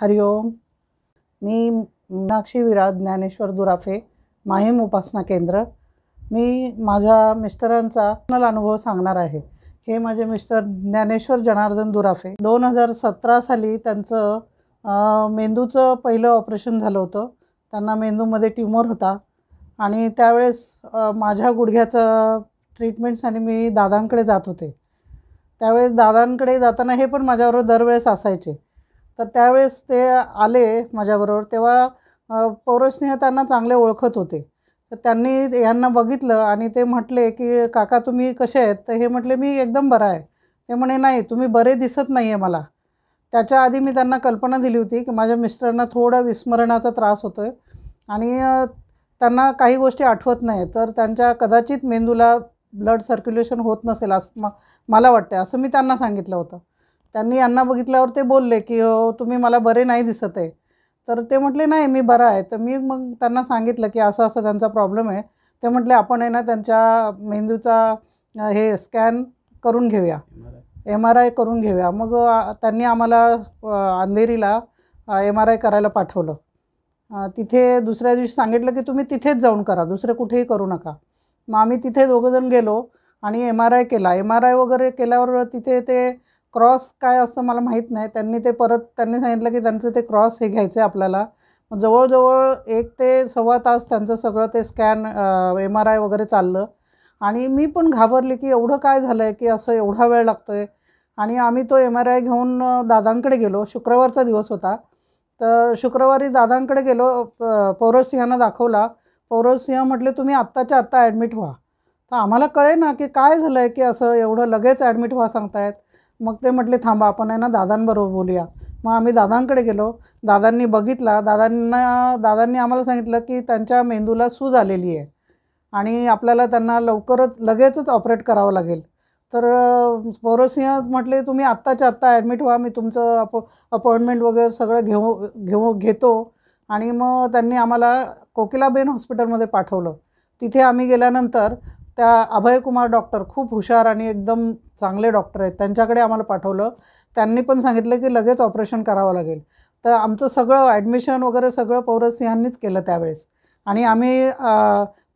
हरिओम मी मीनाक्षी विराज ज्ञानेश्वर दुराफे माहीम उपासना केंद्र मी माझ्या मिस्टरांचा अनुभव सांगणार आहे हे माझे मिस्टर ज्ञानेश्वर जनार्दन दुराफे दोन हजार सतरा साली त्यांचं मेंदूचं पहिलं ऑपरेशन झालं होतं त्यांना मेंदूमध्ये ट्युमर होता आणि त्यावेळेस माझ्या गुडघ्याचं ट्रीटमेंटसाठी मी दादांकडे जात होते त्यावेळेस दादांकडे जाताना हे पण माझ्याबरोबर दरवेळेस असायचे तर त्यावेळेस ते आले माझ्याबरोबर तेव्हा पौरस्नेह त्यांना चांगले ओळखत होते तर त्यांनी यांना बघितलं आणि ते म्हटले की काका तुम्ही कसे आहेत तर हे म्हटले मी एकदम बरा आहे ते म्हणे नाही तुम्ही बरे दिसत नाही आहे मला त्याच्या आधी मी त्यांना कल्पना दिली होती की माझ्या मिस्टरांना थोडा विस्मरणाचा त्रास होतो आहे आणि त्यांना काही गोष्टी आठवत नाही तर त्यांच्या कदाचित मेंदूला ब्लड सर्क्युलेशन होत नसेल असं म मला वाटतं असं मी त्यांना सांगितलं होतं त्यांनी यांना बघितल्यावर ते बोलले की हो तुम्ही मला बरे नाही दिसत आहे तर ते म्हटले नाही मी बरा आहे तर मी मग त्यांना सांगितलं की असं असं त्यांचा प्रॉब्लेम आहे ते म्हटले आपण आहे ना त्यांच्या मेंदूचा हे स्कॅन करून घेऊया एम आर आय करून घेऊया मग त्यांनी आम्हाला अंधेरीला एम आर आय करायला पाठवलं तिथे दुसऱ्या दिवशी सांगितलं की तुम्ही तिथेच जाऊन करा दुसरे कुठेही करू नका मग आम्ही तिथे दोघंजण गेलो आणि एम आर आय केला एम आर आय वगैरे केल्यावर तिथे ते क्रॉस काय असतं मला माहीत नाही त्यांनी ते परत त्यांनी सांगितलं की त्यांचं ते क्रॉस हे घ्यायचं आहे आपल्याला जवळजवळ एक ते सव्वा तास त्यांचं सगळं ते स्कॅन एम आर आय वगैरे चाललं आणि मी पण घाबरले की एवढं काय झालं आहे की असं एवढा वेळ लागतो आहे आणि आम्ही तो एम आर आय घेऊन दादांकडे गेलो शुक्रवारचा दिवस होता तर शुक्रवारी दादांकडे गेलो पौरसिंहांना दाखवला पौरसिंह म्हटले तुम्ही आत्ताच्या आत्ता ॲडमिट व्हा तर आम्हाला कळे ना की काय झालं आहे की असं एवढं लगेच ॲडमिट व्हा सांगतायत मग ते म्हटले थांबा आपण आहे ना दादांबरोबर बोलूया मग आम्ही दादांकडे गेलो दादांनी बघितला दादांना दादांनी आम्हाला सांगितलं की त्यांच्या मेंदूला सूज आलेली आहे आणि आपल्याला त्यांना लवकरच लगेचच ऑपरेट करावं लागेल तर पौरसिंह म्हटले तुम्ही आत्ताच्या आत्ता ॲडमिट व्हा मी तुमचं अप अपॉइंटमेंट वगैरे सगळं घेऊ घेऊ घेतो आणि मग त्यांनी आम्हाला कोकिलाबेन हॉस्पिटलमध्ये पाठवलं तिथे आम्ही गेल्यानंतर त्या अभयकुमार डॉक्टर खूप हुशार आणि एकदम चांगले डॉक्टर आहेत त्यांच्याकडे आम्हाला पाठवलं त्यांनी पण सांगितलं की लगेच ऑपरेशन करावं लागेल तर आमचं सगळं ॲडमिशन वगैरे सगळं पौरस यांनीच केलं त्यावेळेस आणि आम्ही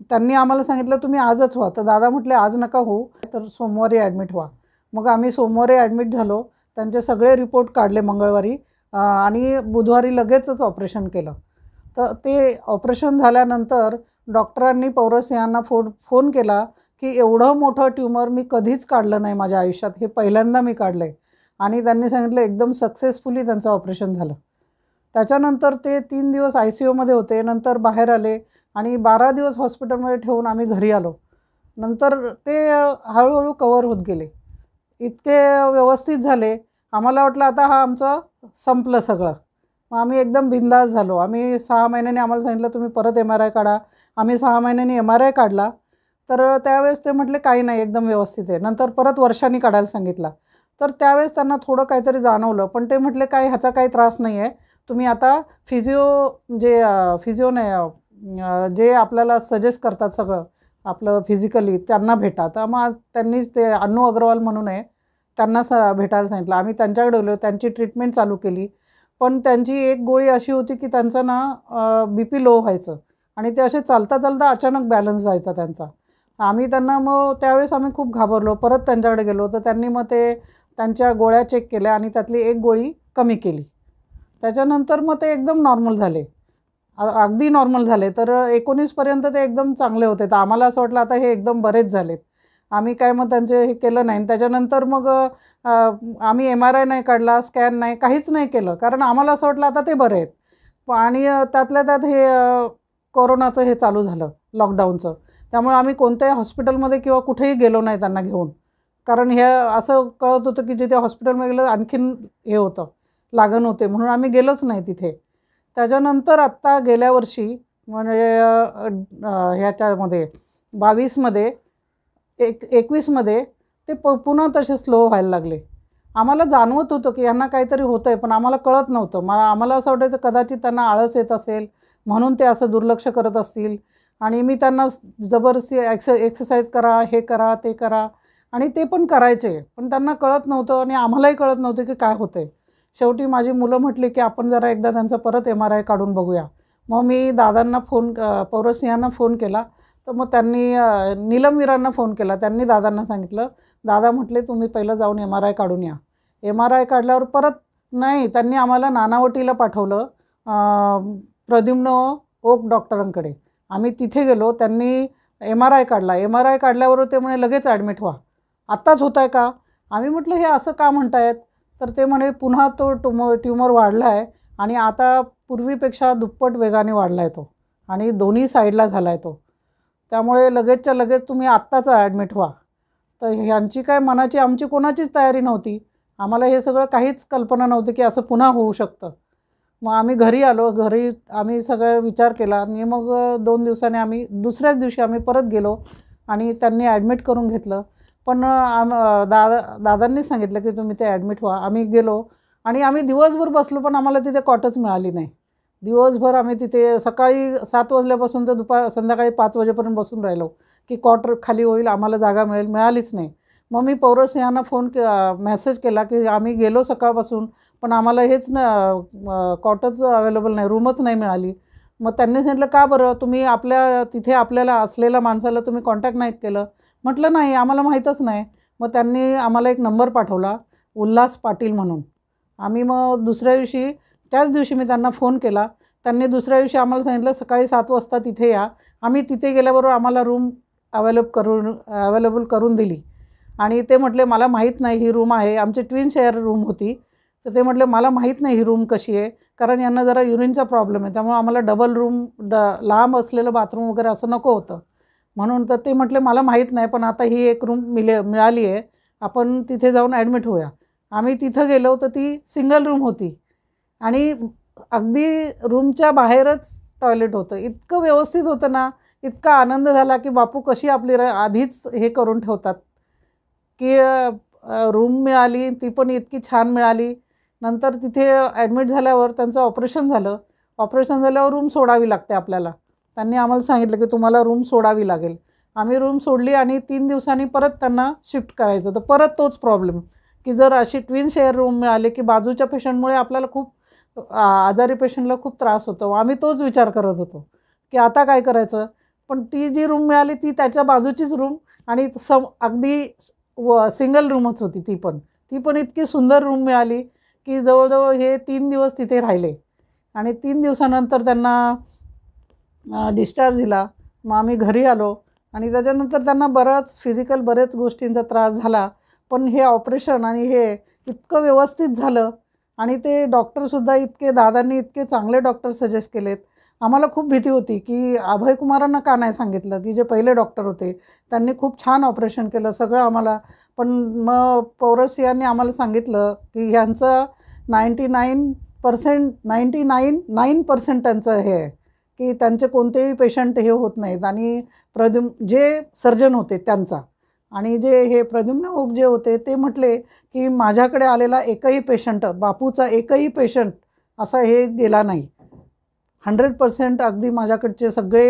त्यांनी आम्हाला सांगितलं तुम्ही आजच व्हा तर दादा म्हटले आज नका होऊ तर सोमवारी ॲडमिट व्हा मग आम्ही सोमवारी ॲडमिट झालो त्यांचे सगळे रिपोर्ट काढले मंगळवारी आणि बुधवारी लगेचच ऑपरेशन केलं तर ते ऑपरेशन झाल्यानंतर डॉक्टरांनी पौरसिंहांना फोन फोन केला की एवढं मोठं ट्युमर मी कधीच काढलं नाही माझ्या आयुष्यात हे पहिल्यांदा मी काढलं आहे आणि त्यांनी सांगितलं एकदम सक्सेसफुली त्यांचं ऑपरेशन झालं त्याच्यानंतर ते तीन दिवस आय सी यूमध्ये होते नंतर बाहेर आले आणि बारा दिवस हॉस्पिटलमध्ये ठेवून आम्ही घरी आलो नंतर ते हळूहळू कवर होत गेले इतके व्यवस्थित झाले आम्हाला वाटलं आता हा आमचं संपलं सगळं मग आम्ही एकदम बिंदास झालो आम्ही सहा महिन्याने आम्हाला सांगितलं तुम्ही परत एम आर आय काढा आम्ही सहा महिन्यांनी एम आर आय काढला तर त्यावेळेस ते म्हटले काही नाही एकदम व्यवस्थित आहे नंतर परत वर्षांनी काढायला सांगितला तर त्यावेळेस त्यांना थोडं काहीतरी जाणवलं पण ते म्हटले काय ह्याचा काही त्रास नाही आहे तुम्ही आता फिजिओ जे फिजिओ नाही जे आपल्याला सजेस्ट करतात सगळं आपलं फिजिकली त्यांना भेटा तर मग त्यांनीच ते अन्नू अग्रवाल म्हणून आहे त्यांना स भेटायला सांगितलं आम्ही त्यांच्याकडे गेलो त्यांची ट्रीटमेंट चालू केली पण त्यांची एक गोळी अशी होती की त्यांचं ना बी पी लो व्हायचं आणि ते असे चालता चालता अचानक बॅलन्स जायचा त्यांचा आम्ही त्यांना मग त्यावेळेस आम्ही खूप घाबरलो परत त्यांच्याकडे गेलो तर त्यांनी मग ते त्यांच्या गोळ्या चेक केल्या आणि त्यातली एक गोळी कमी केली त्याच्यानंतर मग ते एकदम नॉर्मल झाले अगदी नॉर्मल झाले तर एकोणीसपर्यंत ते एकदम चांगले होते तर आम्हाला असं वाटलं आता हे एकदम बरेच झालेत आम्ही काय मग त्यांचे हे केलं नाही त्याच्यानंतर मग आम्ही एम आर आय नाही काढला स्कॅन नाही काहीच नाही केलं कारण आम्हाला असं वाटलं आता ते बरे आहेत आणि त्यातल्या त्यात हे कोरोनाचं हे चालू झालं लॉकडाऊनचं त्यामुळे आम्ही कोणत्याही हॉस्पिटलमध्ये किंवा कुठेही गेलो नाही त्यांना घेऊन कारण हे असं कळत होतं की जिथे हॉस्पिटलमध्ये गेलं आणखीन हे होतं लागण होते म्हणून आम्ही गेलोच नाही तिथे त्याच्यानंतर आत्ता गेल्या वर्षी म्हणजे ह्याच्यामध्ये बावीसमध्ये एक एकवीसमध्ये ते प पुन्हा तसे स्लो व्हायला लागले आम्हाला जाणवत होतं की यांना काहीतरी होतं आहे पण आम्हाला कळत नव्हतं मला आम्हाला असं वाटायचं कदाचित त्यांना आळस येत असेल म्हणून ते असं दुर्लक्ष करत असतील आणि मी त्यांना जबरदस्ती एक्स एक्सरसाइज करा हे करा ते करा आणि ते पण करायचे पण त्यांना कळत नव्हतं आणि आम्हालाही कळत नव्हतं की काय होतं शेवटी माझी मुलं म्हटली की आपण जरा एकदा त्यांचा परत एम आर आय काढून बघूया मग मी दादांना फोन पौरसिंहांना फोन केला तर मग त्यांनी नीलमवीरांना फोन केला त्यांनी दादांना सांगितलं दादा म्हटले तुम्ही पहिलं जाऊन एम आर आय काढून या एम आर आय काढल्यावर परत नाही त्यांनी आम्हाला नानावटीला पाठवलं प्रद्युम्न ओक डॉक्टरांकडे आम्ही तिथे गेलो त्यांनी एम आर आय काढला एम आर आय काढल्यावर ते म्हणे लगेच ॲडमिट व्हा आत्ताच होत आहे का आम्ही म्हटलं हे असं का म्हणतायत तर ते म्हणे पुन्हा तो टुम ट्युमर वाढला आहे आणि आता पूर्वीपेक्षा दुप्पट वेगाने वाढला आहे तो आणि दोन्ही साईडला झाला आहे तो त्यामुळे लगेचच्या लगेच तुम्ही आत्ताच ॲडमिट व्हा तर ह्यांची काय मनाची आमची कोणाचीच तयारी नव्हती आम्हाला हे सगळं काहीच कल्पना नव्हती की असं पुन्हा होऊ शकतं मग आम्ही घरी आलो घरी आम्ही सगळं विचार केला आणि मग दोन दिवसाने आम्ही दुसऱ्याच दिवशी आम्ही परत गेलो आणि त्यांनी ॲडमिट करून घेतलं पण आम दादा दादांनी सांगितलं की तुम्ही ते ॲडमिट व्हा आम्ही गेलो आणि आम्ही दिवसभर बसलो पण आम्हाला तिथे कॉटच मिळाली नाही दिवसभर आम्ही तिथे सकाळी सात वाजल्यापासून ते दुपार संध्याकाळी पाच वाजेपर्यंत बसून राहिलो की कॉट खाली होईल आम्हाला जागा मिळेल मिळालीच नाही मग मी पौरसिंहांना फोन के मेसेज केला की आम्ही गेलो सकाळपासून पण आम्हाला हेच ना कॉटच अवेलेबल नाही रूमच नाही मिळाली मग त्यांनी सांगितलं का बरं तुम्ही आपल्या तिथे आपल्याला असलेल्या माणसाला तुम्ही कॉन्टॅक्ट नाही केलं म्हटलं नाही आम्हाला माहीतच नाही मग त्यांनी आम्हाला एक नंबर पाठवला उल्हास पाटील म्हणून आम्ही मग दुसऱ्या दिवशी त्याच दिवशी मी त्यांना फोन केला त्यांनी दुसऱ्या दिवशी आम्हाला सांगितलं सकाळी सात वाजता तिथे या आम्ही तिथे गेल्याबरोबर आम्हाला रूम अवेलेब करून अवेलेबल करून दिली आणि ते म्हटले मला माहीत नाही ही रूम आहे आमची ट्विन शेअर रूम होती तर ते म्हटलं मला माहीत नाही ही रूम कशी आहे कारण यांना जरा युरिनचा प्रॉब्लेम आहे त्यामुळे आम्हाला डबल रूम ड लांब असलेलं बाथरूम वगैरे असं नको होतं म्हणून तर ते म्हटले मला माहीत नाही पण आता ही एक रूम मिले मिळाली आहे आपण तिथे जाऊन ॲडमिट होऊया आम्ही तिथं गेलो तर ती सिंगल रूम होती आणि अगदी रूमच्या बाहेरच टॉयलेट होतं इतकं व्यवस्थित होतं ना इतका आनंद झाला की बापू कशी आपली र आधीच हे करून ठेवतात की रूम मिळाली ती पण इतकी छान मिळाली नंतर तिथे ॲडमिट झाल्यावर त्यांचं ऑपरेशन झालं ऑपरेशन झाल्यावर रूम सोडावी लागते आपल्याला त्यांनी आम्हाला सांगितलं की तुम्हाला रूम सोडावी लागेल आम्ही रूम सोडली आणि तीन दिवसांनी परत त्यांना शिफ्ट करायचं तर परत तोच प्रॉब्लेम की जर अशी ट्विन शेअर रूम मिळाले की बाजूच्या पेशंटमुळे आपल्याला खूप आजारी पेशंटला खूप त्रास होतो आम्ही तोच विचार करत होतो की आता काय करायचं पण ती जी रूम मिळाली ती त्याच्या बाजूचीच रूम आणि सम अगदी व सिंगल रूमच होती ती पण ती पण इतकी सुंदर रूम मिळाली की जवळजवळ हे तीन दिवस तिथे राहिले आणि तीन दिवसानंतर त्यांना डिस्चार्ज दिला मग आम्ही घरी आलो आणि त्याच्यानंतर त्यांना बराच फिजिकल बरेच गोष्टींचा त्रास झाला पण हे ऑपरेशन आणि हे इतकं व्यवस्थित झालं आणि ते डॉक्टरसुद्धा इतके दादांनी इतके चांगले डॉक्टर सजेस्ट केलेत आम्हाला खूप भीती होती की अभय कुमारांना का नाही सांगितलं की जे पहिले डॉक्टर होते त्यांनी खूप छान ऑपरेशन केलं सगळं आम्हाला पण मग पौरस यांनी आम्हाला सांगितलं की ह्यांचं ninety nine percent ninety nine nine percent त्यांचं हे आहे की त्यांचे कोणतेही पेशंट हे होत नाहीत आणि प्रद्युम जे सर्जन होते त्यांचा आणि जे हे प्रद्युम्न ओक जे होते ते म्हटले की माझ्याकडे आलेला एकही पेशंट बापूचा एकही पेशंट असा हे गेला नाही हंड्रेड पर्सेंट अगदी माझ्याकडचे सगळे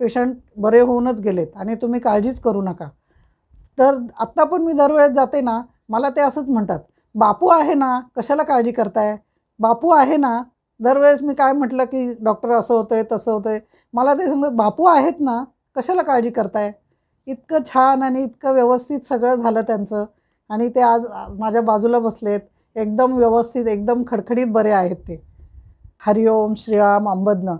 पेशंट बरे होऊनच गेलेत आणि तुम्ही काळजीच करू नका तर आत्ता पण मी दरवेळेस जाते ना मला ते असंच म्हणतात बापू आहे ना कशाला काळजी करताय बापू आहे ना दरवेळेस मी काय म्हटलं की डॉक्टर असं होतं आहे तसं होतं आहे मला ते सांगत बापू आहेत ना कशाला काळजी करताय इतकं छान आणि इतकं व्यवस्थित सगळं झालं त्यांचं आणि ते आज माझ्या बाजूला बसलेत एकदम व्यवस्थित एकदम खडखडीत बरे आहेत ते हरिओम श्रीराम अंबदन